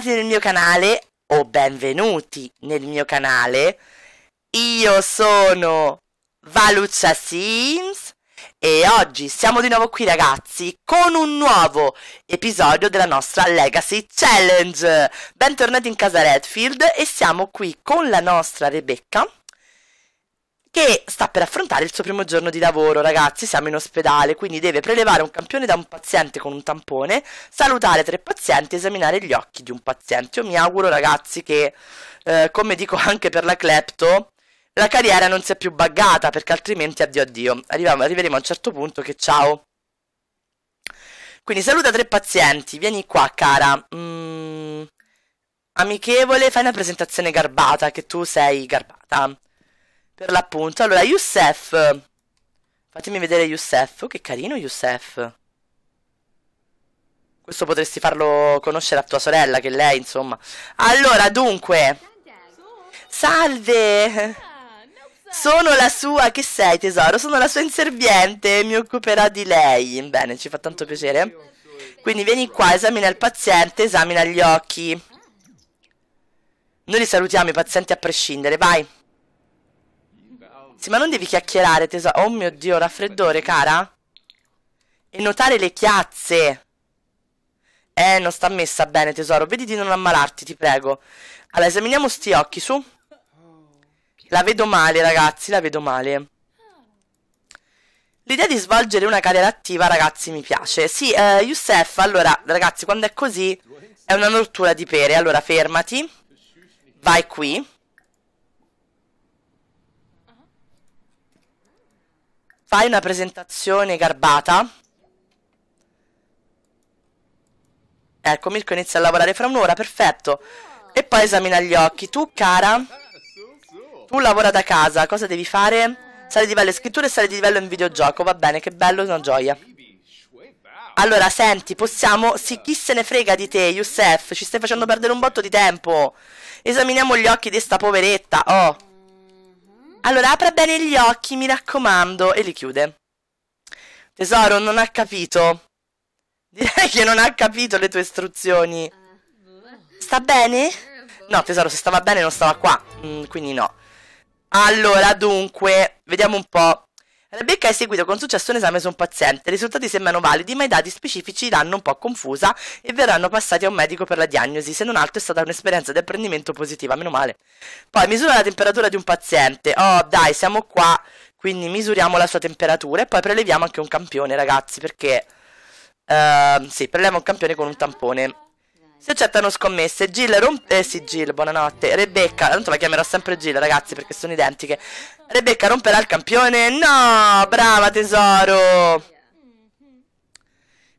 bentornati nel mio canale o benvenuti nel mio canale. Io sono Valuccia Sims e oggi siamo di nuovo qui ragazzi con un nuovo episodio della nostra Legacy Challenge. Bentornati in casa Redfield e siamo qui con la nostra Rebecca che sta per affrontare il suo primo giorno di lavoro, ragazzi, siamo in ospedale, quindi deve prelevare un campione da un paziente con un tampone, salutare tre pazienti, e esaminare gli occhi di un paziente. Io mi auguro, ragazzi, che, eh, come dico anche per la Clepto, la carriera non sia più buggata, perché altrimenti addio addio. Arriviamo, arriveremo a un certo punto che ciao. Quindi saluta tre pazienti, vieni qua, cara. Mm, amichevole, fai una presentazione garbata, che tu sei garbata per l'appunto. Allora, Youssef. Fatemi vedere Youssef. Oh, che carino Youssef. Questo potresti farlo conoscere a tua sorella, che lei, insomma. Allora, dunque. Salve! Sono la sua, che sei tesoro? Sono la sua inserviente, mi occuperò di lei. Bene, ci fa tanto piacere. Quindi vieni qua, esamina il paziente, esamina gli occhi. Noi li salutiamo i pazienti a prescindere, vai. Sì, ma non devi chiacchierare, tesoro. Oh mio Dio, raffreddore, cara. E notare le chiazze. Eh, non sta messa bene, tesoro. Vedi di non ammalarti, ti prego. Allora, esaminiamo sti occhi, su. La vedo male, ragazzi, la vedo male. L'idea di svolgere una carriera attiva, ragazzi, mi piace. Sì, eh, Youssef, allora, ragazzi, quando è così è una rottura di pere. Allora, fermati. Vai qui. fai una presentazione garbata. Ecco, Mirko inizia a lavorare fra un'ora, perfetto. E poi esamina gli occhi. Tu, cara, tu lavora da casa, cosa devi fare? Sale di livello in scrittura e sale di livello in videogioco. Va bene, che bello, una gioia. Allora, senti, possiamo... Sì, chi se ne frega di te, Youssef? Ci stai facendo perdere un botto di tempo. Esaminiamo gli occhi di sta poveretta. Oh. Allora apra bene gli occhi, mi raccomando, e li chiude. Tesoro, non ha capito. Direi che non ha capito le tue istruzioni. Sta bene? No, tesoro, se stava bene non stava qua, mm, quindi no. Allora, dunque, vediamo un po'. Rebecca ha eseguito con successo un esame su un paziente. I risultati sembrano validi, ma i dati specifici l'hanno un po' confusa e verranno passati a un medico per la diagnosi. Se non altro è stata un'esperienza di apprendimento positiva, meno male. Poi misura la temperatura di un paziente. Oh, dai, siamo qua. Quindi misuriamo la sua temperatura e poi preleviamo anche un campione, ragazzi, perché... Uh, sì, preleviamo un campione con un tampone. Si accettano scommesse. Jill, rompe. eh sì, Jill, buonanotte. Rebecca, tanto la chiamerò sempre Jill, ragazzi, perché sono identiche. Rebecca romperà il campione? No, brava tesoro.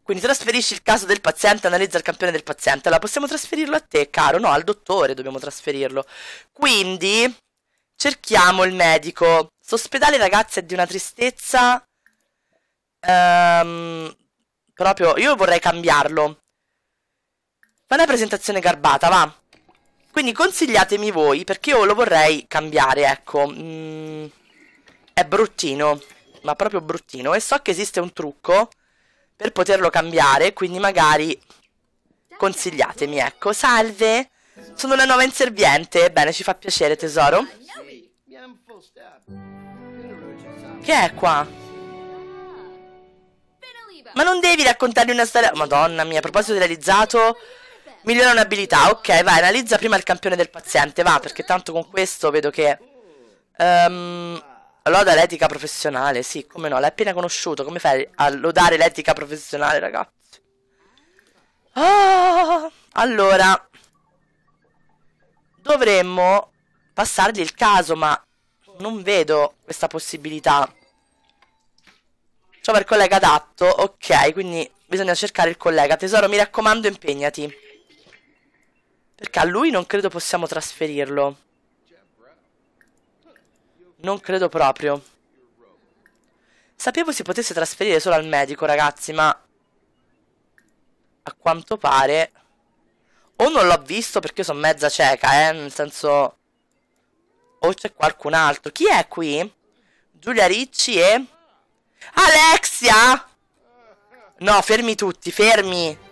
Quindi trasferisci il caso del paziente, analizza il campione del paziente. Allora, possiamo trasferirlo a te, caro? No, al dottore dobbiamo trasferirlo. Quindi, cerchiamo il medico. S'ospedale, ragazzi, è di una tristezza... Ehm, proprio, io vorrei cambiarlo. Ma una presentazione garbata, va. Quindi consigliatemi voi, perché io lo vorrei cambiare, ecco. Mm, è bruttino, ma proprio bruttino. E so che esiste un trucco per poterlo cambiare, quindi magari consigliatemi, ecco. Salve, sono una nuova inserviente. Bene, ci fa piacere, tesoro. Che è qua? Ma non devi raccontargli una storia... Madonna mia, a proposito di realizzato... Migliora un'abilità, ok, vai, analizza prima il campione del paziente, va, perché tanto con questo vedo che... Um, loda l'etica professionale, sì, come no, l'hai appena conosciuto, come fai a lodare l'etica professionale, ragazzi? Ah, allora, dovremmo passargli il caso, ma non vedo questa possibilità. Ciò per collega adatto, ok, quindi bisogna cercare il collega. Tesoro, mi raccomando, impegnati. Perché a lui non credo possiamo trasferirlo. Non credo proprio. Sapevo si potesse trasferire solo al medico, ragazzi, ma... A quanto pare... O non l'ho visto perché io sono mezza cieca, eh, nel senso... O c'è qualcun altro. Chi è qui? Giulia Ricci e... Alexia! No, fermi tutti, fermi!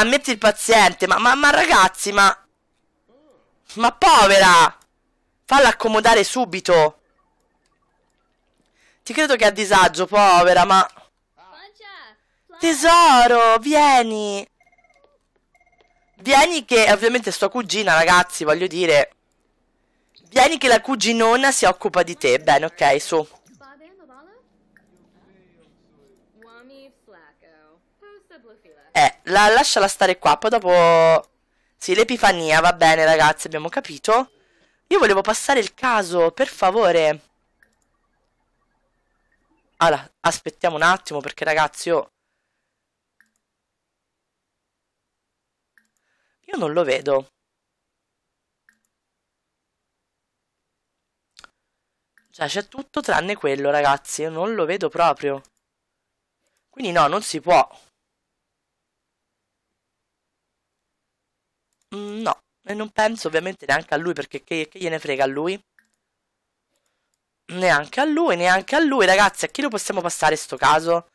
Ammetti il paziente, ma, ma, ma ragazzi, ma... Ma povera! Falla accomodare subito! Ti credo che è a disagio, povera, ma... Tesoro, vieni! Vieni che, ovviamente, sto cugina, ragazzi, voglio dire... Vieni che la cuginona si occupa di te. Bene, ok, su. Eh, la, lasciala stare qua, poi dopo... Sì, l'epifania, va bene ragazzi, abbiamo capito. Io volevo passare il caso, per favore. Allora, aspettiamo un attimo perché ragazzi io... Io non lo vedo. Cioè, c'è tutto tranne quello, ragazzi. Io non lo vedo proprio. Quindi no, non si può. Mm, no, e non penso ovviamente neanche a lui perché che, che gliene frega a lui? Neanche a lui, neanche a lui, ragazzi, a chi lo possiamo passare sto caso?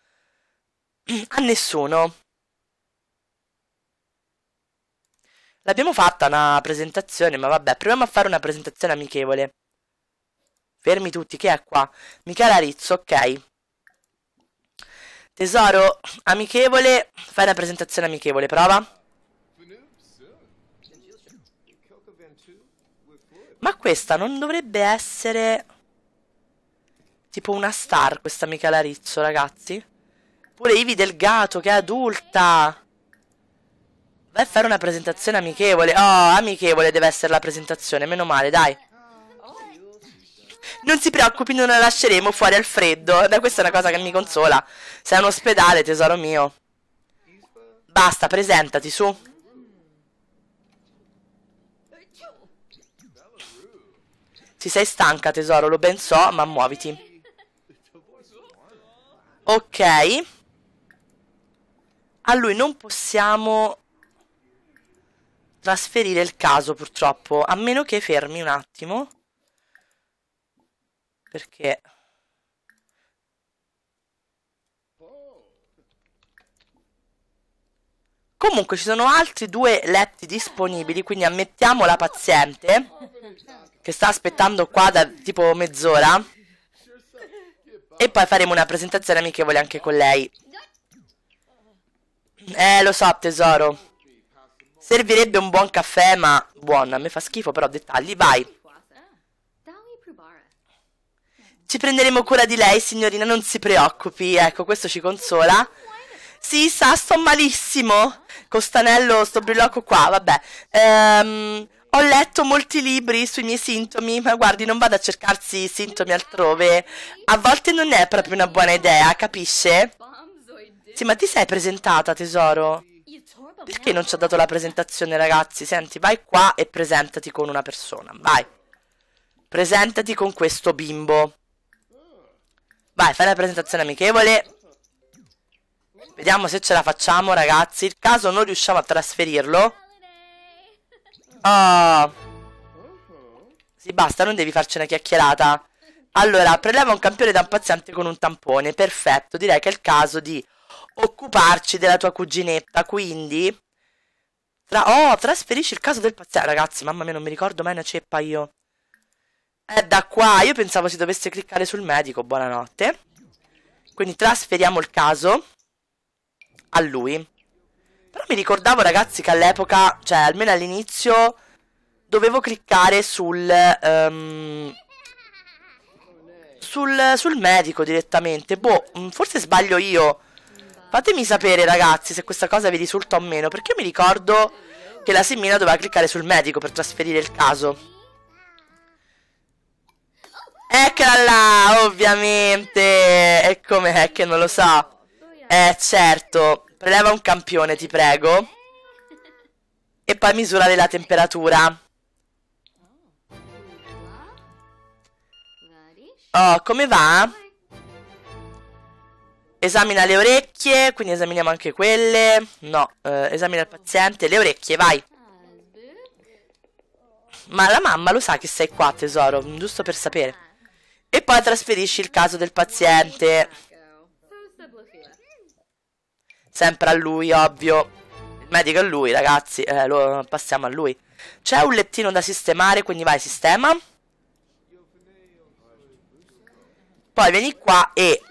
Mm, a nessuno. L'abbiamo fatta una presentazione, ma vabbè, proviamo a fare una presentazione amichevole. Fermi tutti, che è qua? Michela Rizzo, ok. Tesoro, amichevole, fai una presentazione amichevole, prova. Ma questa non dovrebbe essere... Tipo una star questa Michela Rizzo, ragazzi? Pure Ivi Delgato, che è adulta! Vai a fare una presentazione amichevole. Oh, amichevole deve essere la presentazione, meno male, dai. Non si preoccupi, non la lasceremo fuori al freddo. Beh, questa è una cosa che mi consola. Sei un ospedale, tesoro mio. Basta, presentati, su. Ti sei stanca, tesoro, lo ben so, ma muoviti. Ok. A lui non possiamo trasferire il caso, purtroppo, a meno che fermi un attimo. Perché... Comunque ci sono altri due letti disponibili, quindi ammettiamo la paziente che sta aspettando qua da tipo mezz'ora e poi faremo una presentazione amichevole anche con lei. Eh, lo so, tesoro. Servirebbe un buon caffè, ma buono, a me fa schifo però dettagli, vai. Ci prenderemo cura di lei, signorina, non si preoccupi. Ecco, questo ci consola. Sì, sa, sto malissimo. Costanello, sto brillocco qua, vabbè. Ehm, ho letto molti libri sui miei sintomi, ma guardi, non vado a cercarsi sintomi altrove. A volte non è proprio una buona idea, capisce? Sì, ma ti sei presentata, tesoro? Perché non ci ha dato la presentazione, ragazzi? Senti, vai qua e presentati con una persona, vai. Presentati con questo bimbo. Vai, fai la presentazione amichevole. Vediamo se ce la facciamo ragazzi Il caso non riusciamo a trasferirlo Oh Sì basta non devi farci una chiacchierata Allora preleva un campione da un paziente con un tampone Perfetto direi che è il caso di Occuparci della tua cuginetta Quindi Tra Oh trasferisci il caso del paziente Ragazzi mamma mia non mi ricordo mai una ceppa io È eh, da qua Io pensavo si dovesse cliccare sul medico Buonanotte quindi trasferiamo il caso a lui. Però mi ricordavo, ragazzi, che all'epoca, cioè almeno all'inizio, dovevo cliccare sul, um, sul. sul, medico direttamente. Boh, mm, forse sbaglio io. Fatemi sapere, ragazzi, se questa cosa vi risulta o meno. Perché io mi ricordo che la Simmina doveva cliccare sul medico per trasferire il caso. Eccola là, ovviamente. E com'è che non lo sa? So. Eh, certo. Preleva un campione, ti prego. E poi misura la temperatura. Oh, oh, come va? Esamina le orecchie, quindi esaminiamo anche quelle. No, eh, esamina il paziente. Le orecchie, vai. Ma la mamma lo sa che sei qua, tesoro, giusto per sapere. E poi trasferisci il caso del paziente. Sempre a lui, ovvio. Il medico è lui, ragazzi. Eh, lo, passiamo a lui. C'è un lettino da sistemare, quindi vai, sistema. Poi vieni qua e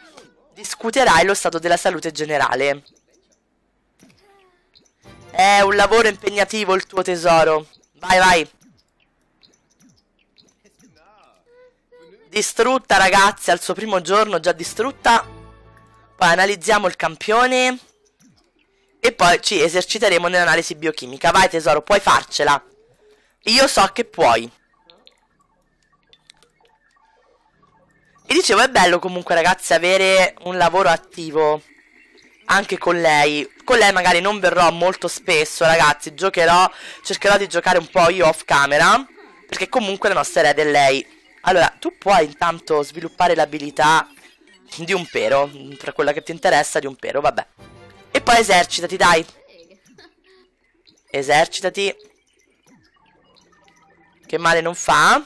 discuterai lo stato della salute generale. È un lavoro impegnativo il tuo tesoro. Vai, vai. Distrutta, ragazzi, al suo primo giorno, già distrutta. Poi analizziamo il campione. E poi ci eserciteremo nell'analisi biochimica. Vai tesoro, puoi farcela. Io so che puoi. E dicevo, è bello comunque ragazzi avere un lavoro attivo anche con lei. Con lei magari non verrò molto spesso ragazzi, giocherò, cercherò di giocare un po' io off camera. Perché comunque la nostra erede è lei. Allora, tu puoi intanto sviluppare l'abilità di un pero, Tra quella che ti interessa di un pero, vabbè. E poi esercitati, dai. Esercitati. Che male non fa.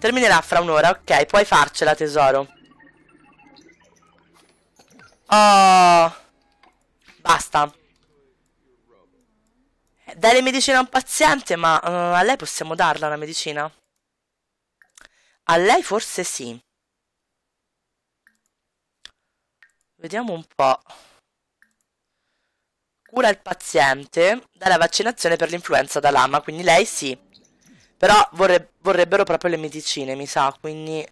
Terminerà fra un'ora, ok. Puoi farcela, tesoro. Oh. Basta. Dare medicina a un paziente, ma uh, a lei possiamo darla una medicina? A lei forse sì. Vediamo un po'. Cura il paziente dalla vaccinazione per l'influenza da lama, quindi lei sì. Però vorre vorrebbero proprio le medicine, mi sa, quindi...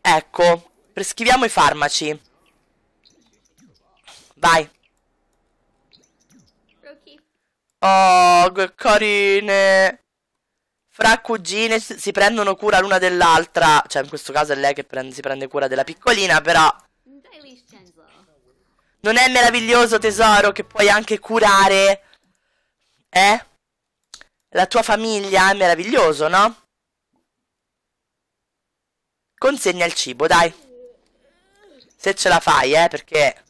Ecco, prescriviamo i farmaci. Vai. Oh, che carine. Fra cugine si prendono cura l'una dell'altra. Cioè, in questo caso è lei che prende, si prende cura della piccolina, però non è meraviglioso tesoro che puoi anche curare? Eh? La tua famiglia è meraviglioso, no? Consegna il cibo, dai. Se ce la fai, eh, perché...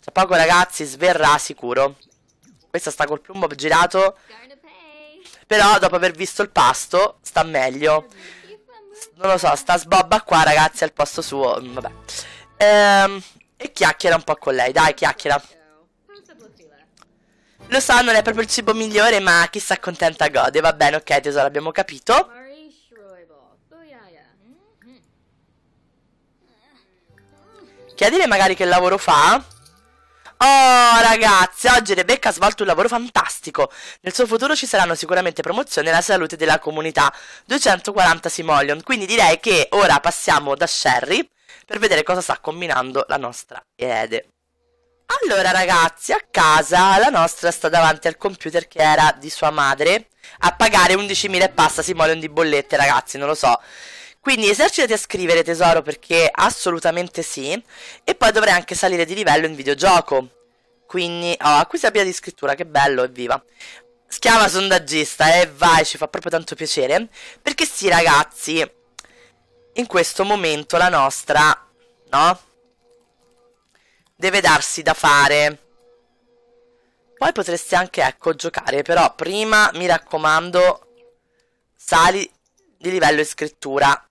Tra poco, ragazzi, sverrà sicuro. Questa sta col plumbo girato. Però, dopo aver visto il pasto, sta meglio. Non lo so, sta sbobba qua, ragazzi, al posto suo. Mm, vabbè. Ehm, e chiacchiera un po' con lei, dai, chiacchiera. Lo so, non è proprio il cibo migliore, ma chi si accontenta gode. Va bene, ok, tesoro, abbiamo capito. Chiedile oh, mm-hmm. magari che lavoro fa. Oh ragazzi, oggi Rebecca ha svolto un lavoro fantastico. Nel suo futuro ci saranno sicuramente promozioni alla salute della comunità. 240 Simoleon. Quindi direi che ora passiamo da Sherry per vedere cosa sta combinando la nostra erede. Allora ragazzi, a casa la nostra sta davanti al computer che era di sua madre a pagare 11.000 e passa simoleon di bollette ragazzi, non lo so. Quindi esercitate a scrivere tesoro perché assolutamente sì e poi dovrei anche salire di livello in videogioco. Quindi, oh, acquista abilità di scrittura, che bello, evviva. Schiava sondaggista, e eh, vai, ci fa proprio tanto piacere. Perché sì ragazzi, in questo momento la nostra, no? Deve darsi da fare. Poi potreste anche, ecco, giocare, però prima, mi raccomando, sali di livello e scrittura.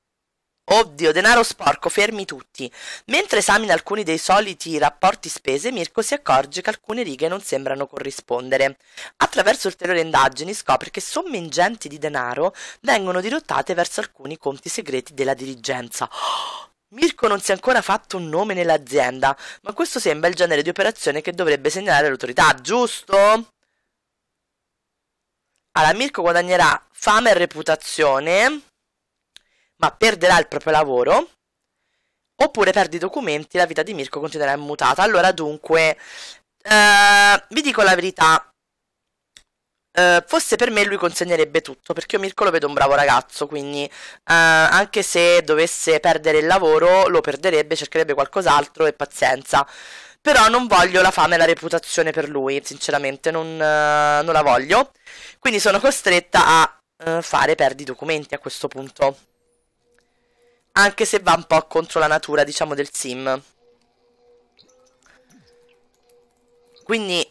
Oddio, denaro sporco, fermi tutti. Mentre esamina alcuni dei soliti rapporti spese, Mirko si accorge che alcune righe non sembrano corrispondere. Attraverso ulteriori indagini scopre che somme ingenti di denaro vengono dirottate verso alcuni conti segreti della dirigenza. Mirko non si è ancora fatto un nome nell'azienda, ma questo sembra il genere di operazione che dovrebbe segnalare l'autorità, giusto? Allora, Mirko guadagnerà fama e reputazione ma perderà il proprio lavoro, oppure perde i documenti la vita di Mirko continuerà immutata. Allora, dunque, eh, vi dico la verità. Eh, fosse per me lui consegnerebbe tutto perché io Mirko lo vedo un bravo ragazzo quindi eh, anche se dovesse perdere il lavoro lo perderebbe cercherebbe qualcos'altro e pazienza però non voglio la fame e la reputazione per lui sinceramente non, eh, non la voglio quindi sono costretta a eh, fare perdi documenti a questo punto anche se va un po' contro la natura, diciamo, del sim. Quindi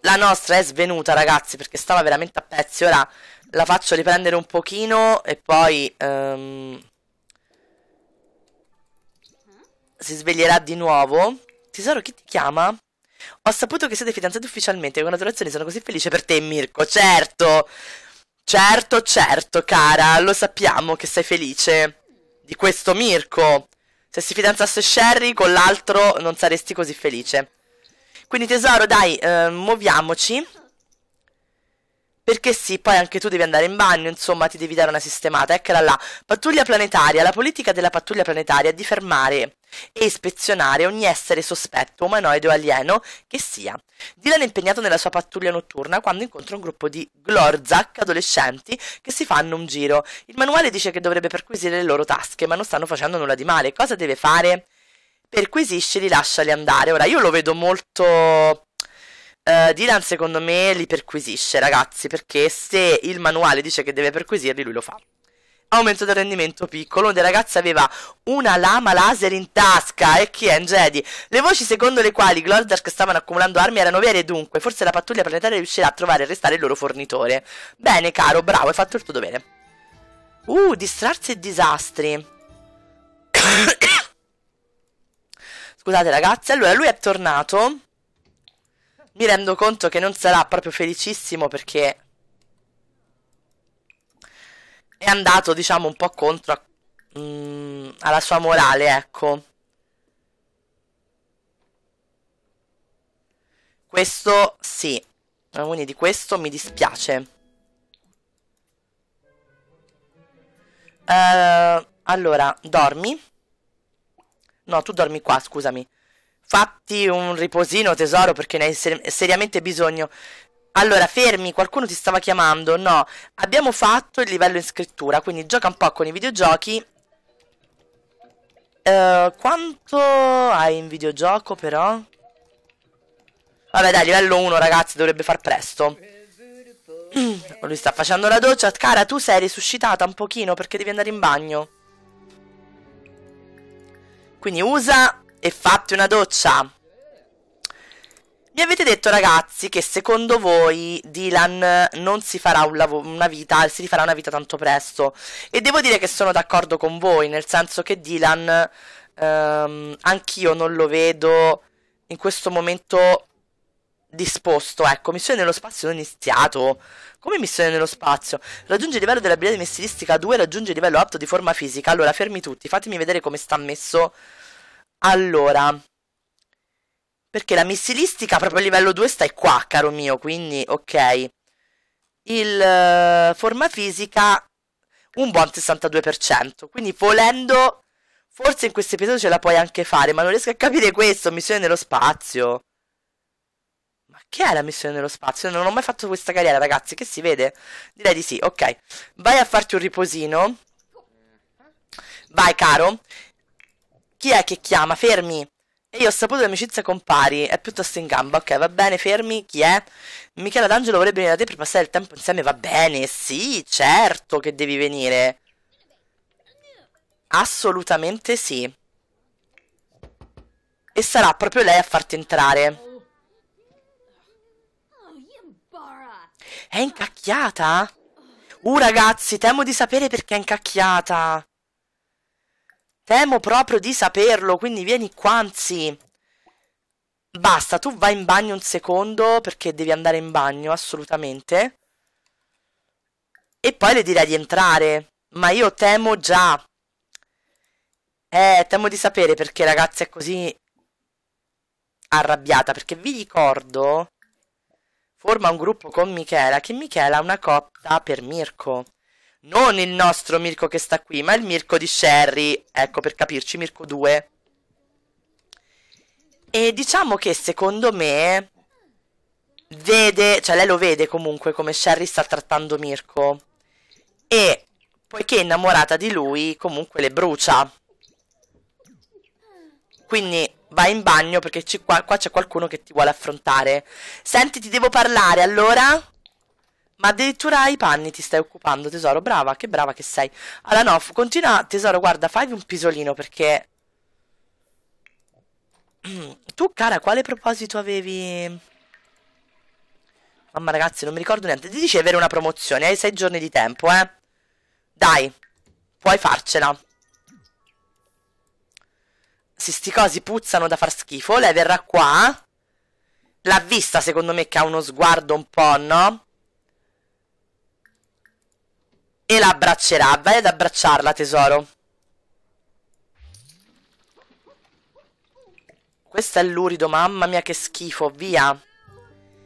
la nostra è svenuta, ragazzi, perché stava veramente a pezzi. Ora la faccio riprendere un pochino e poi... Um, si sveglierà di nuovo. Tesoro, chi ti chiama? Ho saputo che siete fidanzati ufficialmente. Congratulazioni, sono così felice per te, Mirko. Certo, certo, certo, cara. Lo sappiamo che sei felice di questo Mirko. Se si fidanzasse Sherry, con l'altro non saresti così felice. Quindi tesoro, dai, eh, muoviamoci. Perché sì, poi anche tu devi andare in bagno, insomma, ti devi dare una sistemata. Eccola là. Pattuglia planetaria. La politica della pattuglia planetaria è di fermare e ispezionare ogni essere sospetto, umanoide o alieno che sia. Dylan è impegnato nella sua pattuglia notturna quando incontra un gruppo di Glorzak adolescenti che si fanno un giro. Il manuale dice che dovrebbe perquisire le loro tasche, ma non stanno facendo nulla di male. Cosa deve fare? Perquisisceli, lasciali andare. Ora, io lo vedo molto... Uh, Dylan secondo me li perquisisce ragazzi perché se il manuale dice che deve perquisirli lui lo fa aumento del rendimento piccolo. Una delle ragazze aveva una lama laser in tasca e chi è un Jedi. Le voci secondo le quali i Glordark stavano accumulando armi erano vere dunque, forse la pattuglia planetaria riuscirà a trovare e arrestare il loro fornitore. Bene caro, bravo, hai fatto il tuo dovere. Uh, distrarsi e disastri. Scusate ragazzi, allora lui è tornato. Mi rendo conto che non sarà proprio felicissimo perché è andato, diciamo, un po' contro a, mh, mm, alla sua morale, ecco. Questo sì, quindi di questo mi dispiace. Uh, allora, dormi. No, tu dormi qua, scusami. Fatti un riposino, tesoro, perché ne hai ser seriamente bisogno. Allora, fermi, qualcuno ti stava chiamando. No, abbiamo fatto il livello in scrittura, quindi gioca un po' con i videogiochi. Uh, quanto hai in videogioco però? Vabbè dai, livello 1 ragazzi, dovrebbe far presto. Lui sta facendo la doccia. Cara, tu sei risuscitata un pochino perché devi andare in bagno. Quindi usa e fatti una doccia. Mi avete detto ragazzi che secondo voi Dylan non si farà un una vita, ah, si rifarà una vita tanto presto e devo dire che sono d'accordo con voi, nel senso che Dylan ehm, anch'io non lo vedo in questo momento disposto, ecco, missione nello spazio non iniziato. Come missione nello spazio? Raggiunge il livello dell'abilità di messilistica 2, raggiunge il livello apto di forma fisica. Allora, fermi tutti, fatemi vedere come sta messo. Allora, perché la missilistica proprio a livello 2 stai qua, caro mio, quindi ok. Il uh, forma fisica un buon 62%, quindi volendo forse in questo episodio ce la puoi anche fare, ma non riesco a capire questo, missione nello spazio. Ma che è la missione nello spazio? Non ho mai fatto questa carriera, ragazzi, che si vede? Direi di sì, ok. Vai a farti un riposino. Vai, caro. Chi è che chiama? Fermi. E io ho saputo l'amicizia con Pari, è piuttosto in gamba. Ok, va bene, fermi, chi è? Michela D'Angelo vorrebbe venire da te per passare il tempo insieme, va bene, sì, certo che devi venire. Assolutamente sì. E sarà proprio lei a farti entrare. È incacchiata? Uh, ragazzi, temo di sapere perché è incacchiata. Temo proprio di saperlo, quindi vieni qua, anzi. Basta, tu vai in bagno un secondo perché devi andare in bagno, assolutamente. E poi le direi di entrare. Ma io temo già. Eh, temo di sapere perché ragazza è così arrabbiata. Perché vi ricordo, forma un gruppo con Michela, che Michela ha una cotta per Mirko. Non il nostro Mirko che sta qui, ma il Mirko di Sherry. Ecco, per capirci, Mirko 2. E diciamo che secondo me vede, cioè lei lo vede comunque come Sherry sta trattando Mirko. E poiché è innamorata di lui, comunque le brucia. Quindi vai in bagno perché qua, c'è qualcuno che ti vuole affrontare. Senti, ti devo parlare allora? Ma addirittura ai panni ti stai occupando, tesoro. Brava, che brava che sei. Allora, no, continua, tesoro, guarda, fai un pisolino perché... Tu, cara, quale proposito avevi? Mamma, ragazzi, non mi ricordo niente. Ti dice avere una promozione, hai sei giorni di tempo, eh? Dai, puoi farcela. Se sti cosi puzzano da far schifo, lei verrà qua. L'ha vista, secondo me, che ha uno sguardo un po', no? E la abbraccerà. Vai ad abbracciarla, tesoro. Questo è lurido, mamma mia che schifo, via.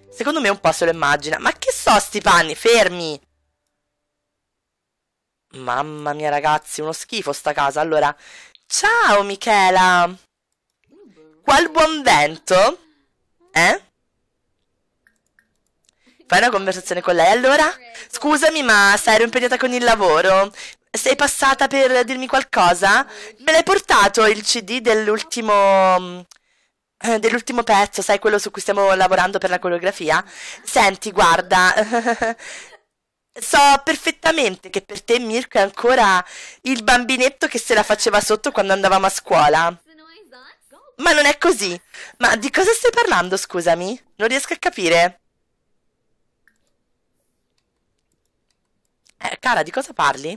Secondo me un po' se lo immagina. Ma che so sti panni, fermi! Mamma mia ragazzi, uno schifo sta casa. Allora, ciao Michela! Qual buon vento? Eh? Fai una conversazione con lei. Allora, scusami, ma sei impegnata con il lavoro? Sei passata per dirmi qualcosa? Me l'hai portato il CD dell'ultimo eh, dell'ultimo pezzo, sai quello su cui stiamo lavorando per la coreografia? Senti, guarda, so perfettamente che per te Mirko è ancora il bambinetto che se la faceva sotto quando andavamo a scuola. Ma non è così. Ma di cosa stai parlando, scusami? Non riesco a capire. Eh, cara, di cosa parli?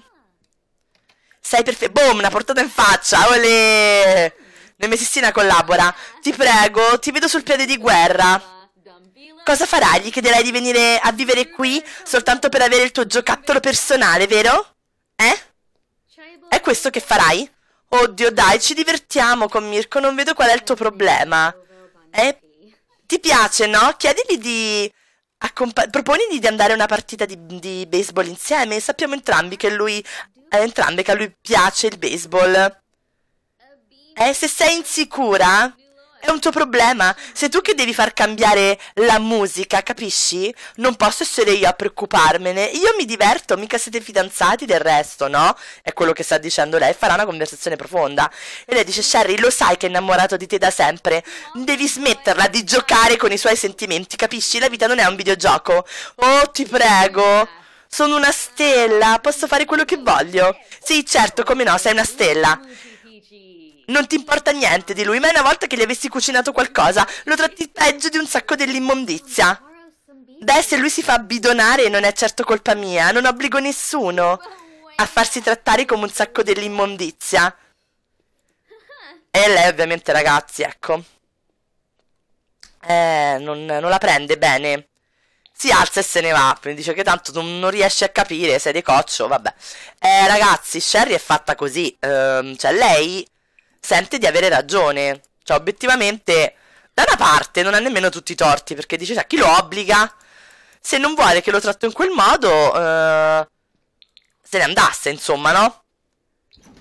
Sei perfetto. Boom, una portata in faccia. Olè! Nemesissina collabora. Ti prego, ti vedo sul piede di guerra. Cosa farai? Gli chiederai di venire a vivere qui soltanto per avere il tuo giocattolo personale, vero? Eh? È questo che farai? Oddio, dai, ci divertiamo con Mirko, non vedo qual è il tuo problema. Eh? Ti piace, no? Chiedigli di accompa- proponigli di andare a una partita di, di baseball insieme. Sappiamo entrambi che lui, eh, entrambe che a lui piace il baseball. Eh, se sei insicura, è un tuo problema. Sei tu che devi far cambiare la musica, capisci? Non posso essere io a preoccuparmene. Io mi diverto, mica siete fidanzati del resto, no? È quello che sta dicendo lei. Farà una conversazione profonda. E lei dice: Sherry, lo sai che è innamorato di te da sempre. Devi smetterla di giocare con i suoi sentimenti, capisci? La vita non è un videogioco. Oh, ti prego. Sono una stella, posso fare quello che voglio. Sì, certo, come no, sei una stella non ti importa niente di lui, ma una volta che gli avessi cucinato qualcosa, lo tratti peggio di un sacco dell'immondizia. Beh, se lui si fa bidonare non è certo colpa mia, non obbligo nessuno a farsi trattare come un sacco dell'immondizia. E lei ovviamente ragazzi, ecco. Eh, non, non la prende bene si alza e se ne va. Quindi dice che tanto tu non riesci a capire, sei di coccio, vabbè. Eh, ragazzi, Sherry è fatta così. Ehm, cioè, lei sente di avere ragione. Cioè, obiettivamente, da una parte non ha nemmeno tutti i torti, perché dice, cioè, chi lo obbliga? Se non vuole che lo tratto in quel modo, eh, se ne andasse, insomma, no?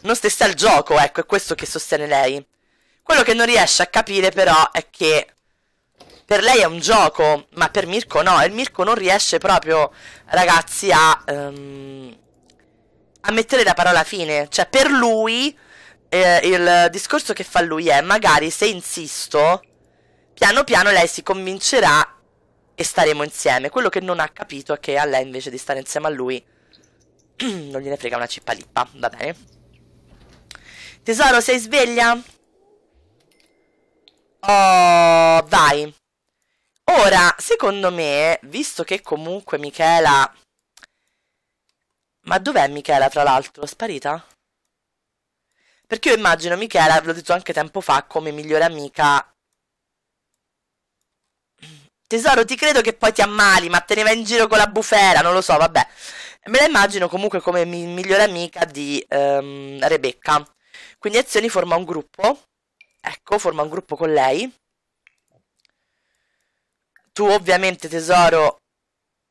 Non stesse al gioco, ecco, è questo che sostiene lei. Quello che non riesce a capire, però, è che per lei è un gioco, ma per Mirko no. E Mirko non riesce proprio, ragazzi, a, um, a mettere la parola fine. Cioè, per lui eh, il discorso che fa lui è magari se insisto, piano piano lei si convincerà e staremo insieme. Quello che non ha capito è che a lei invece di stare insieme a lui non gliene frega una cippa lippa, va bene? Tesoro, sei sveglia? Oh, vai. Ora, secondo me, visto che comunque Michela... Ma dov'è Michela, tra l'altro? Sparita? Perché io immagino Michela, ve l'ho detto anche tempo fa, come migliore amica. Tesoro, ti credo che poi ti ammali, ma te ne vai in giro con la bufera, non lo so, vabbè. Me la immagino comunque come mi migliore amica di ehm, Rebecca. Quindi Azioni forma un gruppo. Ecco, forma un gruppo con lei. Tu ovviamente, tesoro,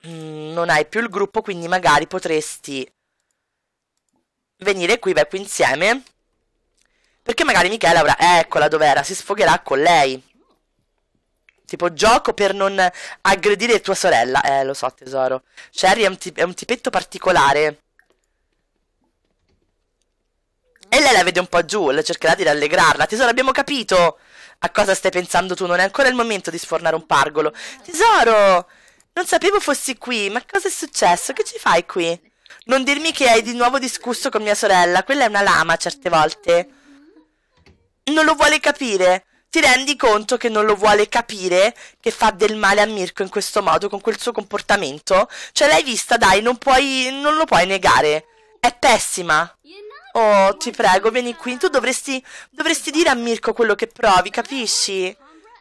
mm, non hai più il gruppo, quindi magari potresti venire qui, beh, qui insieme perché magari Michele avrà, eccola dov'era, si sfogherà con lei. Tipo gioco per non aggredire tua sorella. Eh, lo so, tesoro. Cherry è un, è un tipetto particolare. E lei la vede un po' giù, le cercherà di rallegrarla. Tesoro, abbiamo capito a cosa stai pensando tu. Non è ancora il momento di sfornare un pargolo. Tesoro, non sapevo fossi qui. Ma cosa è successo? Che ci fai qui? Non dirmi che hai di nuovo discusso con mia sorella. Quella è una lama certe volte non lo vuole capire. Ti rendi conto che non lo vuole capire, che fa del male a Mirko in questo modo, con quel suo comportamento? Cioè, l'hai vista, dai, non, puoi, non lo puoi negare. È pessima. Oh, ti prego, vieni qui. Tu dovresti, dovresti dire a Mirko quello che provi, capisci?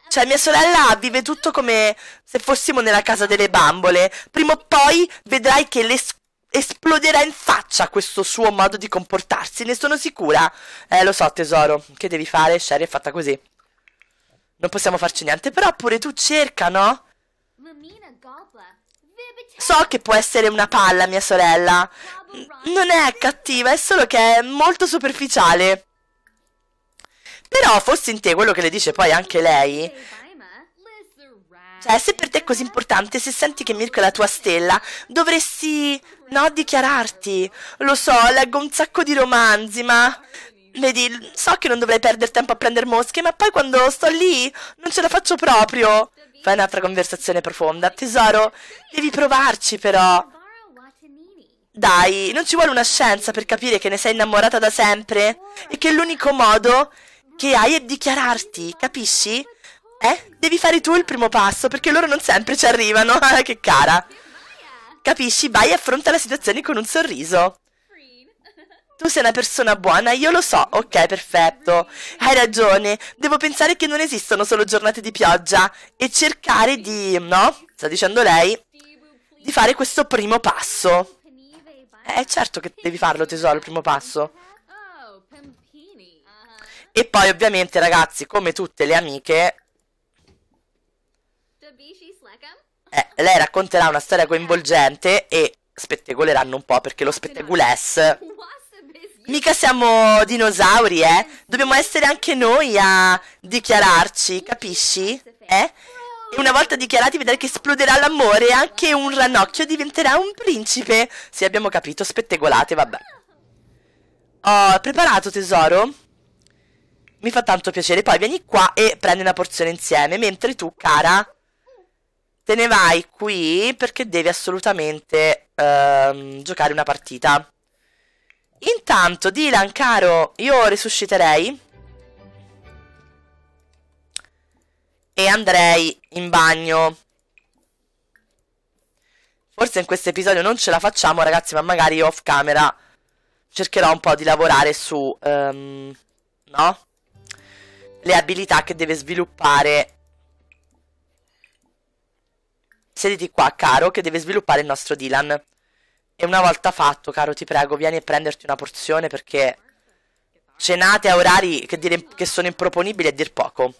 Cioè, mia sorella vive tutto come se fossimo nella casa delle bambole. Prima o poi vedrai che le scuole esploderà in faccia questo suo modo di comportarsi, ne sono sicura. Eh, lo so, tesoro, che devi fare? Sherry è fatta così. Non possiamo farci niente, però pure tu cerca, no? So che può essere una palla, mia sorella. Non è cattiva, è solo che è molto superficiale. Però fossi in te quello che le dice poi anche lei, cioè, se per te è così importante, se senti che Mirko è la tua stella, dovresti No, a dichiararti. Lo so, leggo un sacco di romanzi, ma... Vedi, so che non dovrei perdere tempo a prendere mosche, ma poi quando sto lì non ce la faccio proprio. Fai un'altra conversazione profonda. Tesoro, devi provarci però. Dai, non ci vuole una scienza per capire che ne sei innamorata da sempre e che l'unico modo che hai è dichiararti, capisci? Eh? Devi fare tu il primo passo perché loro non sempre ci arrivano. Ah, che cara. Capisci? Vai e affronta la situazione con un sorriso. Tu sei una persona buona, io lo so. Ok, perfetto. Hai ragione. Devo pensare che non esistono solo giornate di pioggia e cercare di, no? Sta dicendo lei, di fare questo primo passo. Eh, certo che devi farlo, tesoro, il primo passo. E poi, ovviamente, ragazzi, come tutte le amiche, Eh, lei racconterà una storia coinvolgente e spettacoleranno un po' perché lo spettaculess. Mica siamo dinosauri, eh? Dobbiamo essere anche noi a dichiararci, capisci? Eh? E una volta dichiarati vedrai che esploderà l'amore e anche un ranocchio diventerà un principe. Sì, abbiamo capito, spettegolate, vabbè. Ho oh, preparato tesoro? Mi fa tanto piacere, poi vieni qua e prendi una porzione insieme, mentre tu, cara, te ne vai qui perché devi assolutamente ehm, giocare una partita. Intanto, Dylan, caro, io risusciterei. E andrei in bagno. Forse in questo episodio non ce la facciamo, ragazzi, ma magari off camera cercherò un po' di lavorare su... Um, no? Le abilità che deve sviluppare Siediti qua, caro, che deve sviluppare il nostro Dylan. E una volta fatto, caro, ti prego, vieni a prenderti una porzione perché cenate a orari che, dire, che sono improponibili e dir poco.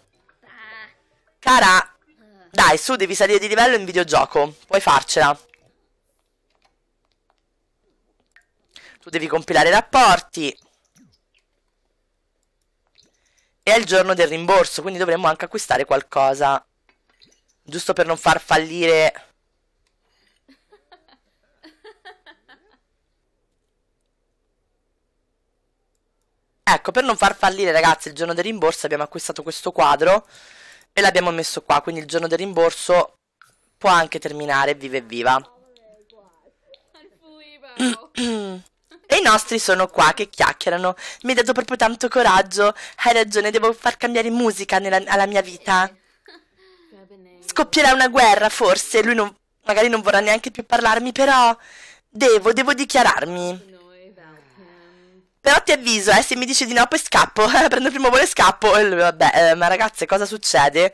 Cara, dai, su, devi salire di livello in videogioco. Puoi farcela. Tu devi compilare i rapporti. E è il giorno del rimborso, quindi dovremmo anche acquistare qualcosa. Giusto per non far fallire... Ecco, per non far fallire ragazzi il giorno del rimborso abbiamo acquistato questo quadro e l'abbiamo messo qua, quindi il giorno del rimborso può anche terminare vive e viva. E i nostri sono qua che chiacchierano. Mi hai dato proprio tanto coraggio. Hai ragione, devo far cambiare musica nella, alla mia vita scoppierà una guerra, forse. Lui non, magari non vorrà neanche più parlarmi, però devo, devo dichiararmi. Però ti avviso, eh, se mi dici di no, poi scappo. Prendo il primo volo e scappo. E lui, vabbè, eh, ma ragazze, cosa succede?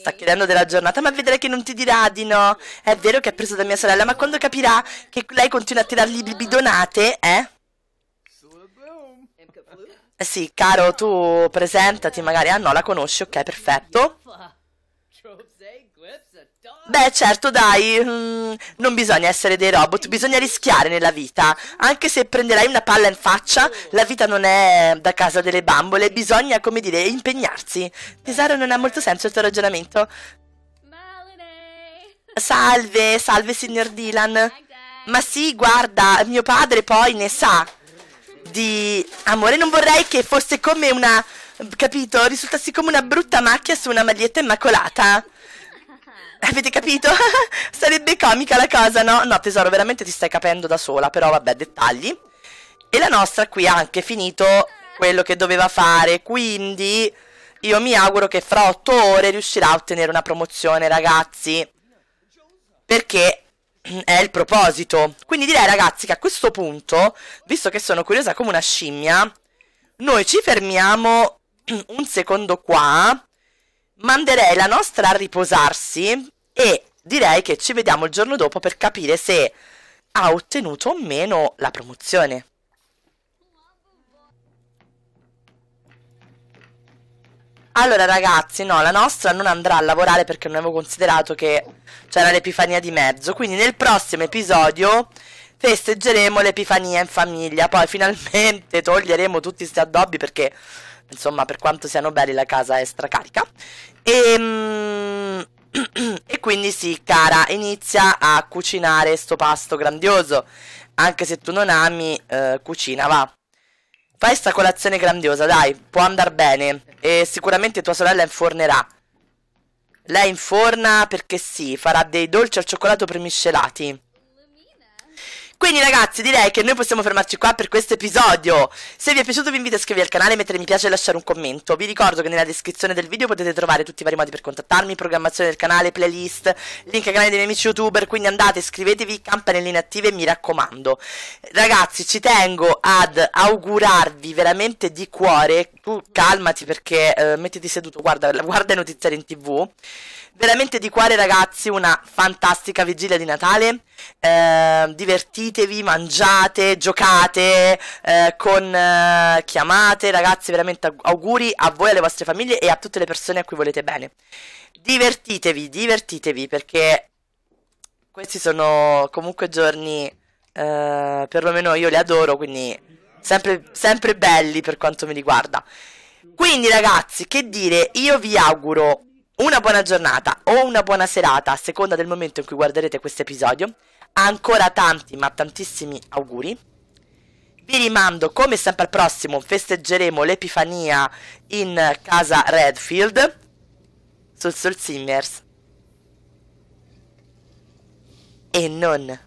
Sta chiedendo della giornata, ma vedrai che non ti dirà di no. È vero che è preso da mia sorella, ma quando capirà che lei continua a tirargli bidonate, eh? Eh sì, caro, tu presentati magari. Ah no, la conosci, ok, perfetto. Beh, certo, dai, mm, non bisogna essere dei robot, bisogna rischiare nella vita. Anche se prenderai una palla in faccia, la vita non è da casa delle bambole, bisogna, come dire, impegnarsi. Tesoro, non ha molto senso il tuo ragionamento. Salve, salve signor Dylan. Ma sì, guarda, mio padre poi ne sa di amore. Non vorrei che fosse come una, capito, risultassi come una brutta macchia su una maglietta immacolata. Avete capito? Sarebbe comica la cosa, no? No, tesoro, veramente ti stai capendo da sola, però vabbè, dettagli. E la nostra qui ha anche finito quello che doveva fare, quindi io mi auguro che fra otto ore riuscirà a ottenere una promozione, ragazzi. Perché è il proposito. Quindi direi, ragazzi, che a questo punto, visto che sono curiosa come una scimmia, noi ci fermiamo un secondo qua manderei la nostra a riposarsi e direi che ci vediamo il giorno dopo per capire se ha ottenuto o meno la promozione. Allora ragazzi, no, la nostra non andrà a lavorare perché non avevo considerato che c'era l'epifania di mezzo, quindi nel prossimo episodio festeggeremo l'epifania in famiglia, poi finalmente toglieremo tutti questi addobbi perché insomma per quanto siano belli la casa è stracarica e, ehm, e quindi sì cara inizia a cucinare sto pasto grandioso anche se tu non ami eh, cucina va fai sta colazione grandiosa dai può andare bene e sicuramente tua sorella infornerà lei inforna perché sì, farà dei dolci al cioccolato premiscelati. Quindi ragazzi direi che noi possiamo fermarci qua per questo episodio Se vi è piaciuto vi invito a iscrivervi al canale, mettere mi piace e lasciare un commento Vi ricordo che nella descrizione del video potete trovare tutti i vari modi per contattarmi Programmazione del canale, playlist, link al canale dei miei amici youtuber Quindi andate, iscrivetevi, campanelline attive e mi raccomando Ragazzi ci tengo ad augurarvi veramente di cuore tu calmati perché eh, mettiti seduto, guarda, guarda i notiziari in tv. Veramente di cuore ragazzi, una fantastica vigilia di Natale. Eh, divertitevi, mangiate, giocate, eh, con eh, chiamate, ragazzi, veramente auguri a voi, alle vostre famiglie e a tutte le persone a cui volete bene. Divertitevi, divertitevi perché questi sono comunque giorni, eh, perlomeno io li adoro, quindi Sempre, sempre belli per quanto mi riguarda. Quindi ragazzi, che dire, io vi auguro una buona giornata o una buona serata, a seconda del momento in cui guarderete questo episodio. Ancora tanti, ma tantissimi auguri. Vi rimando, come sempre al prossimo, festeggeremo l'Epifania in casa Redfield sul Soul Singers. E non